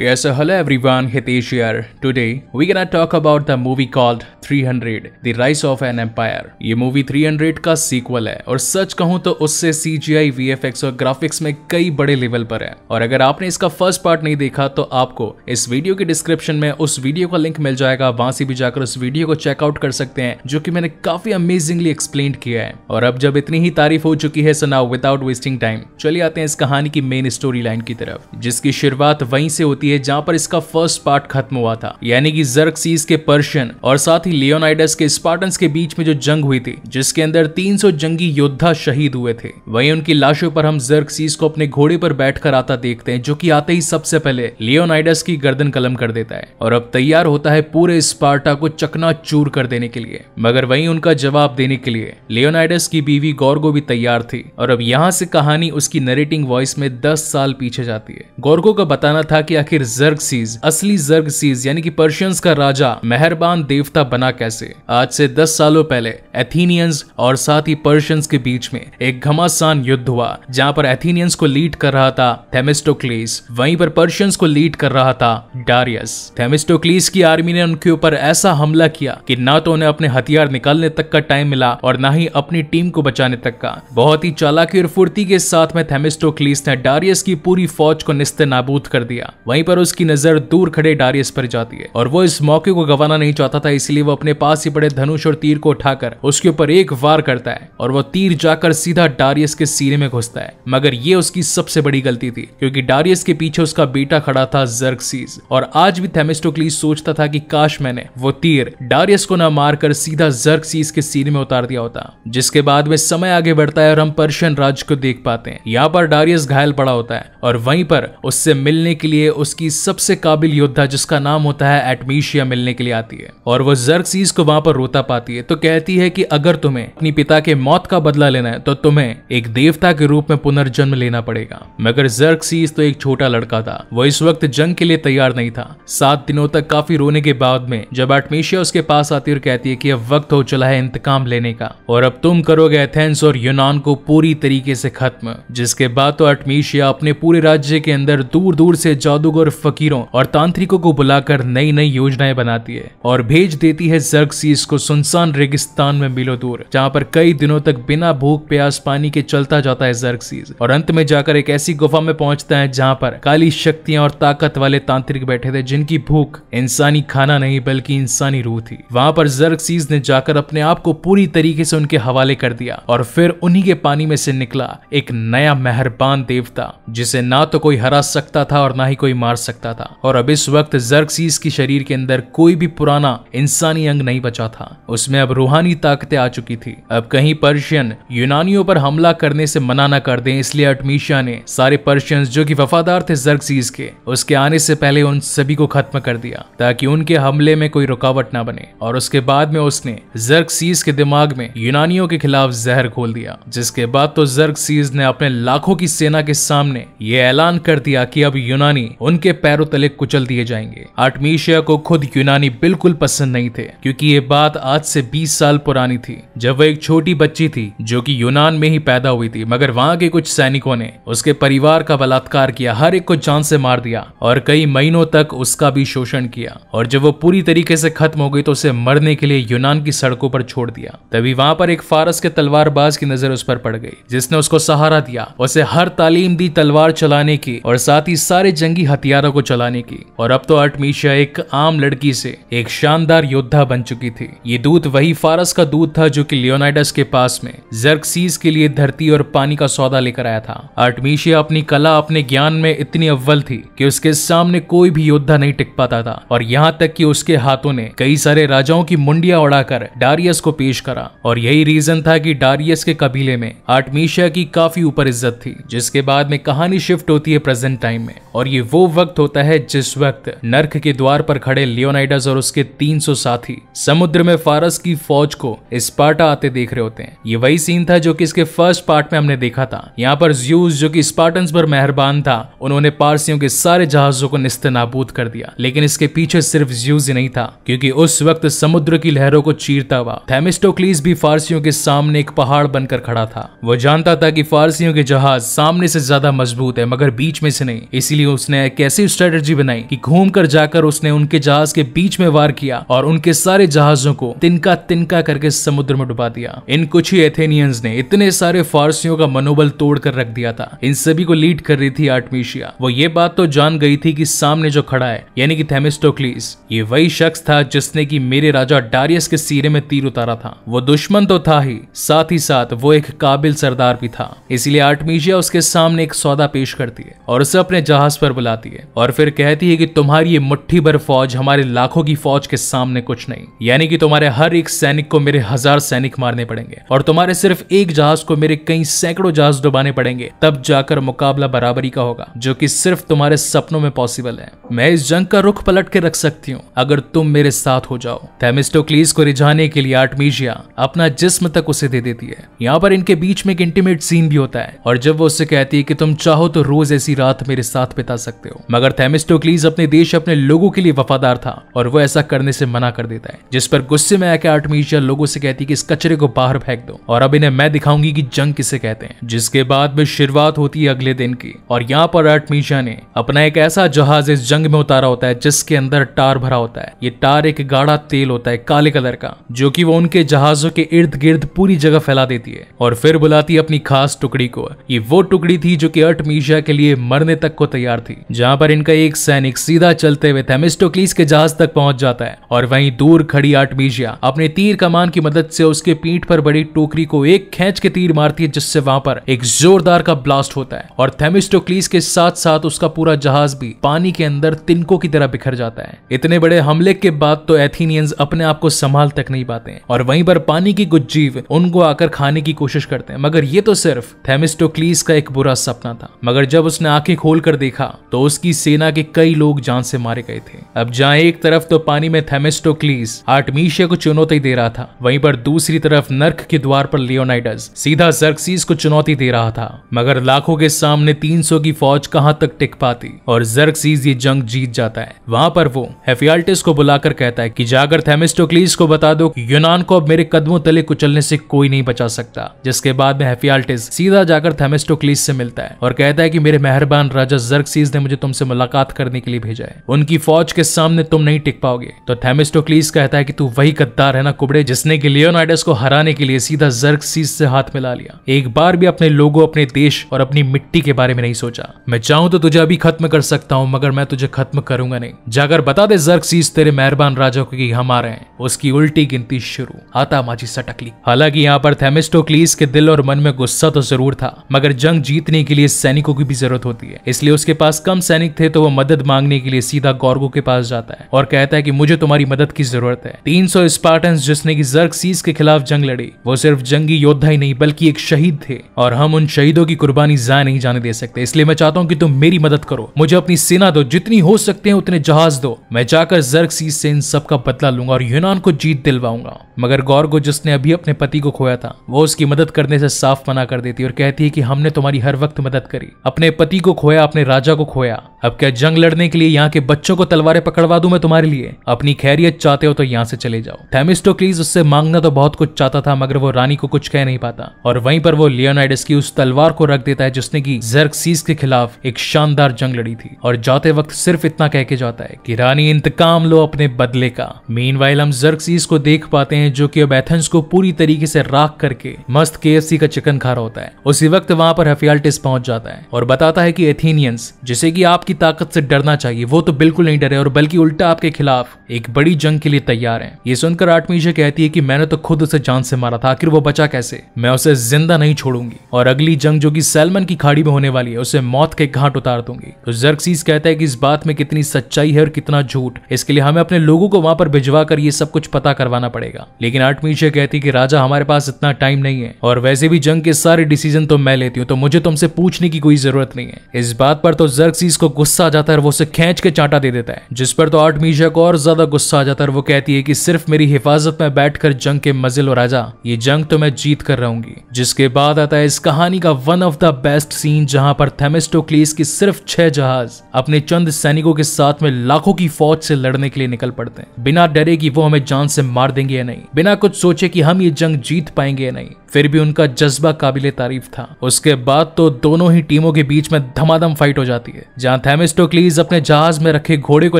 Yes, so hello everyone, Hitesh here. Today, we're gonna talk about the movie called 300, The Rise of an Empire. ये movie 300 का sequel है और सच कहूँ तो उससे CGI, VFX और graphics में कई बड़े level पर है और अगर आपने इसका first part नहीं देखा तो आपको इस video के description में उस video का link मिल जाएगा वहाँ से भी जाकर उस video को check out कर सकते हैं जो कि मैंने काफी amazingly explained किया है और अब जब इतनी ही तारीफ हो चुकी है so now without wasting time, चलिए आते हैं इस कहानी की main स्टोरी लाइन की तरफ जिसकी शुरुआत वहीं से होती होती है जहाँ पर इसका फर्स्ट पार्ट खत्म हुआ था यानी कि जर्कसीज के पर्शियन और साथ ही लियोनाइडस के स्पार्टन्स के बीच में जो जंग हुई थी जिसके अंदर 300 जंगी योद्धा शहीद हुए थे वहीं उनकी लाशों पर हम जर्कसीज को अपने घोड़े पर बैठकर आता देखते हैं जो कि आते ही सबसे पहले लियोनाइडस की गर्दन कलम कर देता है और अब तैयार होता है पूरे स्पार्टा को चकना चूर कर देने के लिए मगर वहीं उनका जवाब देने के लिए लियोनाइडस की बीवी गौरगो भी तैयार थी और अब यहाँ से कहानी उसकी नरेटिंग वॉइस में 10 साल पीछे जाती है गौरगो का बताना था कि आखिर आखिर जर्गसीज असली जर्गसीज यानी कि पर्शियंस का राजा मेहरबान देवता बना कैसे आज से 10 सालों पहले एथीनियंस और साथ ही पर्शियंस के बीच में एक घमासान युद्ध हुआ जहां पर एथीनियंस को लीड कर रहा था थेमिस्टोक्लीस वहीं पर पर्शियंस को लीड कर रहा था डारियस थेमिस्टोक्लीस की आर्मी ने उनके ऊपर ऐसा हमला किया कि ना तो उन्हें अपने हथियार निकालने तक का टाइम मिला और ना ही अपनी टीम को बचाने तक का बहुत ही चालाकी और फुर्ती के साथ में थेमिस्टोक्लीस ने डारियस की पूरी फौज को निस्ते नाबूद कर दिया वहीं वहीं पर उसकी नजर दूर खड़े डारियस पर जाती है और वो इस मौके को गवाना नहीं चाहता था इसलिए वो अपने पास ही पड़े धनुष और तीर को उठाकर उसके ऊपर एक वार करता है और वो तीर जाकर सीधा डारियस के सीने में घुसता है मगर ये उसकी सबसे बड़ी गलती थी क्योंकि डारियस के पीछे उसका बेटा खड़ा था जर्कसीज और आज भी थेमिस्टोक्लीस सोचता था कि काश मैंने वो तीर डारियस को न मारकर सीधा जर्कसीज के सीने में उतार दिया होता जिसके बाद में समय आगे बढ़ता है और हम पर्शियन राज को देख पाते हैं यहाँ पर डारियस घायल पड़ा होता है और वहीं पर उससे मिलने के लिए उस उसकी सबसे काबिल योद्धा जिसका नाम होता है एटमीशिया मिलने के लिए आती है और वो जर्कसीज को वहां पर रोता पाती है तो कहती है कि अगर तुम्हें अपनी पिता के मौत का बदला लेना है तो तुम्हें एक देवता के रूप में पुनर्जन्म लेना पड़ेगा मगर जर्कसीज तो एक छोटा लड़का था वो इस वक्त जंग के लिए तैयार नहीं था सात दिनों तक काफी रोने के बाद में जब एटमीशिया उसके पास आती और कहती है कि अब वक्त हो चला है इंतकाम लेने का और अब तुम करोगे एथेंस और यूनान को पूरी तरीके से खत्म जिसके बाद तो एटमीशिया अपने पूरे राज्य के अंदर दूर दूर से जादूगर और फकीरों और तांत्रिकों को बुलाकर नई नई योजनाएं बनाती है और भेज देती है जर्गसीस को सुनसान रेगिस्तान में मिलो दूर जहाँ पर कई दिनों तक बिना भूख प्यास पानी के चलता जाता है जर्गसीज और अंत में जाकर एक ऐसी गुफा में पहुंचता है जहाँ पर काली शक्तियां और ताकत वाले तांत्रिक बैठे थे जिनकी भूख इंसानी खाना नहीं बल्कि इंसानी रूह थी वहां पर जर्गसीज ने जाकर अपने आप को पूरी तरीके से उनके हवाले कर दिया और फिर उन्हीं के पानी में से निकला एक नया मेहरबान देवता जिसे ना तो कोई हरा सकता था और ना ही कोई मार मार सकता था और अब इस वक्त जर्कसीज के शरीर के अंदर कोई भी पुराना इंसानी अंग नहीं बचा था उसमें अब रूहानी ताकतें आ चुकी थी अब कहीं पर्शियन यूनानियों पर हमला करने से मना न कर दें इसलिए अटमीशिया ने सारे पर्शियंस जो कि वफादार थे जर्कसीज के उसके आने से पहले उन सभी को खत्म कर दिया ताकि उनके हमले में कोई रुकावट ना बने और उसके बाद में उसने जर्कसीज के दिमाग में यूनानियों के खिलाफ जहर घोल दिया जिसके बाद तो जर्कसीज ने अपने लाखों की सेना के सामने ये ऐलान कर दिया कि अब यूनानी उन उनके पैरों तले कुचल दिए जाएंगे आर्टमीशिया को खुद यूनानी बिल्कुल पसंद नहीं थे क्योंकि ये बात आज से 20 साल पुरानी थी जब वह एक छोटी बच्ची थी जो कि यूनान में ही पैदा हुई थी मगर वहाँ के कुछ सैनिकों ने उसके परिवार का बलात्कार किया हर एक को जान से मार दिया और कई महीनों तक उसका भी शोषण किया और जब वो पूरी तरीके से खत्म हो गई तो उसे मरने के लिए यूनान की सड़कों पर छोड़ दिया तभी वहाँ पर एक फारस के तलवारबाज की नजर उस पर पड़ गई जिसने उसको सहारा दिया उसे हर तालीम दी तलवार चलाने की और साथ ही सारे जंगी हथियार हथियारों को चलाने की और अब तो आर्टमीशिया एक आम लड़की से एक शानदार योद्धा बन चुकी थी ये दूत वही फारस का दूत था जो कि लियोनाइडस के पास में जर्कसीज के लिए धरती और पानी का सौदा लेकर आया था आर्टमीशिया अपनी कला अपने ज्ञान में इतनी अव्वल थी कि उसके सामने कोई भी योद्धा नहीं टिक पाता था और यहाँ तक कि उसके हाथों ने कई सारे राजाओं की मुंडिया उड़ाकर डारियस को पेश करा और यही रीजन था कि डारियस के कबीले में आर्टमीशिया की काफी ऊपर इज्जत थी जिसके बाद में कहानी शिफ्ट होती है प्रेजेंट टाइम में और ये वो वक्त होता है जिस वक्त नर्क के द्वार पर खड़े लियोनाइडस और उसके 300 साथी समुद्र में फारस की फौज को स्पार्टा आते देख रहे होते हैं ये वही सीन था जो कि इसके फर्स्ट पार्ट में हमने देखा था यहाँ पर ज्यूस जो कि स्पार्टन पर मेहरबान था उन्होंने पारसियों के सारे जहाजों को निस्त नाबूद कर दिया लेकिन इसके पीछे सिर्फ ज्यूज ही नहीं था क्योंकि उस वक्त समुद्र की लहरों को चीरता हुआ थेमिस्टोक्लीस भी फारसियों के सामने एक पहाड़ बनकर खड़ा था वो जानता था कि फारसियों के जहाज सामने से ज्यादा मजबूत है मगर बीच में से नहीं इसीलिए उसने एक ऐसी स्ट्रेटेजी बनाई कि घूम कर जाकर उसने उनके जहाज के बीच में वार किया और उनके सारे जहाजों को तिनका तिनका करके समुद्र में डुबा दिया इन कुछ ही एथेनियंस ने इतने सारे फारसियों का मनोबल तोड़ कर रख दिया था इन सभी को लीड कर रही थी आर्टमिशिया वो ये बात तो जान गई थी कि सामने जो खड़ा है यानी कि थेमिस्टोक्लीस ये वही शख्स था जिसने की मेरे राजा डारियस के सीरे में तीर उतारा था वो दुश्मन तो था ही साथ ही साथ वो एक काबिल सरदार भी था इसलिए आर्टमीशिया उसके सामने एक सौदा पेश करती है और उसे अपने जहाज पर बुलाती है और फिर कहती है कि तुम्हारी ये मुट्ठी भर फौज हमारे लाखों की फौज के सामने कुछ नहीं यानी कि तुम्हारे हर एक सैनिक को मेरे हजार सैनिक मारने पड़ेंगे और तुम्हारे सिर्फ एक जहाज को मेरे कई सैकड़ों जहाज डुबाने पड़ेंगे तब जाकर मुकाबला बराबरी का होगा जो की सिर्फ तुम्हारे सपनों में पॉसिबल है मैं इस जंग का रुख पलट के रख सकती हूँ अगर तुम मेरे साथ हो जाओ थेमिस्टोक्लीस को रिझाने के लिए आर्टमीजिया अपना जिस्म तक उसे दे देती है यहाँ पर इनके बीच में एक इंटीमेट सीन भी होता है और जब वो उसे कहती है कि तुम चाहो तो रोज ऐसी रात मेरे साथ बिता सकते हो मगर थेमिस्टोक्लीज अपने देश अपने लोगों के लिए वफादार था और वो ऐसा करने से मना कर देता है जिस पर गुस्से में आकर आर्टमीशिया लोगों से कहती है कि इस कचरे को बाहर फेंक दो और अब इन्हें मैं दिखाऊंगी कि जंग किसे कहते हैं जिसके बाद में शुरुआत होती है अगले दिन की और यहाँ पर आर्टमीशिया ने अपना एक ऐसा जहाज इस जंग में उतारा होता है जिसके अंदर टार भरा होता है ये टार एक गाढ़ा तेल होता है काले कलर का जो की वो उनके जहाजों के इर्द गिर्द पूरी जगह फैला देती है और फिर बुलाती है अपनी खास टुकड़ी को ये वो टुकड़ी थी जो की आर्टमीशिया के लिए मरने तक को तैयार थी जहाँ जहां पर इनका एक सैनिक सीधा चलते हुए थेमिस्टोक्लीस के जहाज तक पहुंच जाता है और वहीं दूर खड़ी आर्टमीजिया अपने तीर कमान की मदद से उसके पीठ पर बड़ी टोकरी को एक खेच के तीर मारती है जिससे वहां पर एक जोरदार का ब्लास्ट होता है और थेमिस्टोक्लीस के साथ साथ उसका पूरा जहाज भी पानी के अंदर तिनको की तरह बिखर जाता है इतने बड़े हमले के बाद तो एथीनियंस अपने आप को संभाल तक नहीं पाते और वहीं पर पानी की कुछ जीव उनको आकर खाने की कोशिश करते हैं मगर ये तो सिर्फ थेमिस्टोक्लीस का एक बुरा सपना था मगर जब उसने आंखें खोलकर देखा तो उस जिसकी सेना के कई लोग जान से मारे गए थे अब जहाँ एक तरफ तो पानी में थेमेस्टोक्लीस आर्टमीशिया को चुनौती दे रहा था वहीं पर दूसरी तरफ नर्क के द्वार पर लियोनाइडस सीधा जर्क्सीस को चुनौती दे रहा था मगर लाखों के सामने 300 की फौज कहाँ तक टिक पाती और जर्कसीज ये जंग जीत जाता है वहां पर वो हेफियाल्टिस को बुलाकर कहता है कि जाकर थेमेस्टोक्लीस को बता दो कि यूनान को अब मेरे कदमों तले कुचलने से कोई नहीं बचा सकता जिसके बाद में हेफियाल्टिस सीधा जाकर थेमेस्टोक्लीस से मिलता है और कहता है कि मेरे मेहरबान राजा जर्कसीज ने मुझे तुम तुमसे मुलाकात करने के लिए भेजा है उनकी फौज के सामने तुम नहीं टिक पाओगे तो थेमिस्टोक्लीस कहता है कि तू वही गद्दार है ना कुबड़े जिसने कि लियोनाइडस को हराने के लिए सीधा जर्कसीज से हाथ मिला लिया एक बार भी अपने लोगों अपने देश और अपनी मिट्टी के बारे में नहीं सोचा मैं चाहूँ तो तुझे अभी खत्म कर सकता हूँ मगर मैं तुझे खत्म करूंगा नहीं जाकर बता दे जर्कसीज तेरे मेहरबान राजा को हम आ रहे हैं उसकी उल्टी गिनती शुरू आता माजी सटकली हालांकि यहाँ पर थेमिस्टोक्लीस के दिल और मन में गुस्सा तो जरूर था मगर जंग जीतने के लिए सैनिकों की भी जरूरत होती है इसलिए उसके पास कम सैनिक सैनिक थे तो वो मदद मांगने के लिए सीधा गौरगो के पास जाता है और कहता है कि मुझे तुम्हारी मदद की जरूरत है तीन सौ स्पार्टन जिसने की जर्कसीज के खिलाफ जंग लड़ी वो सिर्फ जंगी योद्धा ही नहीं बल्कि एक शहीद थे और हम उन शहीदों की कुर्बानी जाया नहीं जाने दे सकते इसलिए मैं चाहता हूँ की तुम मेरी मदद करो मुझे अपनी सेना दो जितनी हो सकते हैं उतने जहाज दो मैं जाकर जर्कसीज से इन सबका बदला लूंगा और यूनान को जीत दिलवाऊंगा मगर गौर को जिसने अभी अपने पति को खोया था वो उसकी मदद करने से साफ मना कर देती और कहती है कि हमने तुम्हारी हर वक्त मदद करी अपने पति को खोया अपने राजा को खोया अब क्या जंग लड़ने के लिए यहाँ के बच्चों को तलवारें पकड़वा दू मैं तुम्हारे लिए अपनी खैरियत चाहते हो तो यहाँ से चले जाओ थेमिस्टोक्लीज उससे मांगना तो बहुत कुछ चाहता था मगर वो रानी को कुछ कह नहीं पाता और वहीं पर वो लियोनाइडस की उस तलवार को रख देता है जिसने की जर्कसीज के खिलाफ एक शानदार जंग लड़ी थी और जाते वक्त सिर्फ इतना कह के जाता है की रानी इंतकाम लो अपने बदले का मीन हम जर्कसीज को देख पाते हैं हैं जो कि अब एथेंस को पूरी तरीके से राख करके मस्त के का चिकन खा रहा होता है उसी वक्त वहां पर हफियाल्टिस पहुंच जाता है और बताता है कि एथेनियंस जिसे कि आपकी ताकत से डरना चाहिए वो तो बिल्कुल नहीं डरे और बल्कि उल्टा आपके खिलाफ एक बड़ी जंग के लिए तैयार है ये सुनकर आर्टमीजा कहती है कि मैंने तो खुद उसे जान से मारा था आखिर वो बचा कैसे मैं उसे जिंदा नहीं छोड़ूंगी और अगली जंग जो कि सैलमन की खाड़ी में होने वाली है उसे मौत के घाट उतार दूंगी तो जर्कसीज कहता है कि इस बात में कितनी सच्चाई है और कितना झूठ इसके लिए हमें अपने लोगों को वहां पर भिजवा कर ये सब कुछ पता करवाना पड़ेगा लेकिन आर्टमीशिया कहती है कि राजा हमारे पास इतना टाइम नहीं है और वैसे भी जंग के सारे डिसीजन तो मैं लेती हूँ तो मुझे तुमसे पूछने की कोई जरूरत नहीं है इस बात पर तो जर्कसीज को गुस्सा आ जाता है वो उसे खेच के चांटा दे देता है जिस पर तो आर्टमीशिया को और ज्यादा गुस्सा आ जाता है वो कहती है कि सिर्फ मेरी हिफाजत में बैठ जंग के मजिल और राजा ये जंग तो मैं जीत कर रहूंगी जिसके बाद आता है इस कहानी का one of the best scene जहां पर थेमेस्टोक्लीस की सिर्फ छह जहाज अपने चंद सैनिकों के साथ में लाखों की फौज से लड़ने के लिए निकल पड़ते हैं बिना डरे कि वो हमें जान से मार देंगे या नहीं नहीं बिना कुछ सोचे कि हम ये जंग जीत पाएंगे या नहीं फिर भी उनका जज्बा काबिल तारीफ था उसके बाद तो दोनों ही टीमों के बीच में धमाधम फाइट हो जाती है जहाँ थेमिस्टोक्लीज अपने जहाज में रखे घोड़े को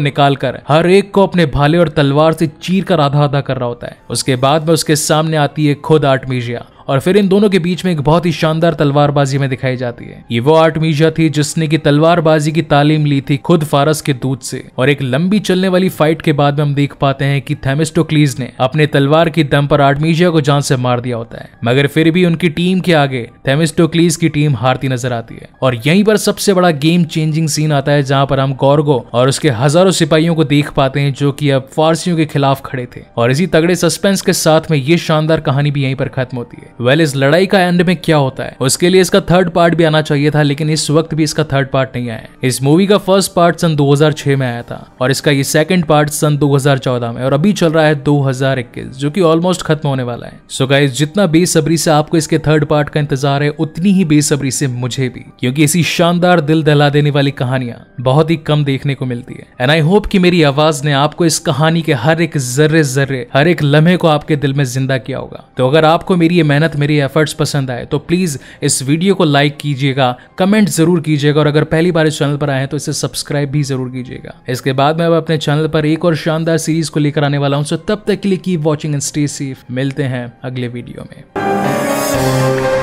निकालकर हर एक को अपने भाले और तलवार से चीर कर आधा आधा कर रहा होता है उसके बाद में उसके सामने आती है खुद आर्टमीजिया और फिर इन दोनों के बीच में एक बहुत ही शानदार तलवारबाजी में दिखाई जाती है ये वो आर्टमीजा थी जिसने की तलवारबाजी की तालीम ली थी खुद फारस के दूध से और एक लंबी चलने वाली फाइट के बाद में हम देख पाते हैं कि थेमिस्टोक्लीज ने अपने तलवार के दम पर आर्टमीजिया को जान से मार दिया होता है मगर फिर भी उनकी टीम के आगे थेमिस्टोक्लीज की टीम हारती नजर आती है और यहीं पर सबसे बड़ा गेम चेंजिंग सीन आता है जहां पर हम गौरगो और उसके हजारों सिपाहियों को देख पाते हैं जो कि अब फारसियों के खिलाफ खड़े थे और इसी तगड़े सस्पेंस के साथ में ये शानदार कहानी भी यहीं पर खत्म होती है वेल इस लड़ाई का एंड में क्या होता है उसके लिए इसका थर्ड पार्ट भी आना चाहिए था लेकिन इस वक्त भी इसका थर्ड पार्ट नहीं आया इस मूवी का फर्स्ट पार्ट सन 2006 में आया था और इसका ये सेकंड पार्ट सन 2014 में और अभी चल रहा है 2021 जो कि ऑलमोस्ट खत्म होने वाला है सो so जितना बेसब्री से आपको इसके थर्ड पार्ट का इंतजार है उतनी ही बेसब्री से मुझे भी क्योंकि ऐसी शानदार दिल दहला देने वाली कहानियां बहुत ही कम देखने को मिलती है एंड आई होप की मेरी आवाज ने आपको इस कहानी के हर एक जर्रे जर्रे हर एक लम्हे को आपके दिल में जिंदा किया होगा तो अगर आपको मेरी ये मेहनत मेहनत मेरी एफर्ट्स पसंद आए तो प्लीज़ इस वीडियो को लाइक कीजिएगा कमेंट ज़रूर कीजिएगा और अगर पहली बार इस चैनल पर आए हैं तो इसे सब्सक्राइब भी ज़रूर कीजिएगा इसके बाद मैं अब अपने चैनल पर एक और शानदार सीरीज को लेकर आने वाला हूँ सो तब तक के लिए keep watching and stay safe मिलते हैं अगले वीडियो में